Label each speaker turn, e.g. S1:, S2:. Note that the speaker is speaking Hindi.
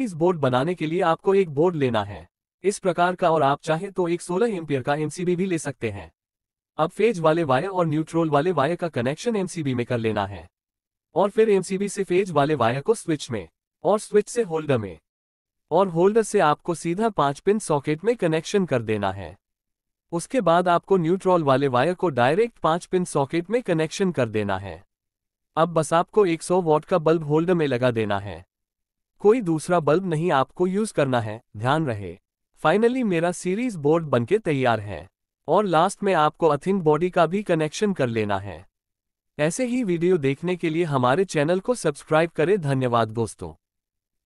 S1: इस बोर्ड बनाने के लिए आपको एक बोर्ड लेना है इस प्रकार का और आप चाहे तो एक सोलह एम्पियर का एमसीबी भी ले सकते हैं अब फेज वाले वायर और न्यूट्रोल वाले वायर का कनेक्शन एमसीबी में कर लेना है और फिर एमसीबी से फेज वाले वायर को स्विच में और स्विच से होल्डर में और होल्डर से आपको सीधा पांच पिन सॉकेट में कनेक्शन कर देना है उसके बाद आपको न्यूट्रॉल वाले वायर को डायरेक्ट पांच पिन सॉकेट में कनेक्शन कर देना है अब बस आपको 100 वॉट का बल्ब होल्डर में लगा देना है कोई दूसरा बल्ब नहीं आपको यूज करना है ध्यान रहे फाइनली मेरा सीरीज बोर्ड बनके तैयार है और लास्ट में आपको अथिंग बॉडी का भी कनेक्शन कर लेना है ऐसे ही वीडियो देखने के लिए हमारे चैनल को सब्सक्राइब करें धन्यवाद दोस्तों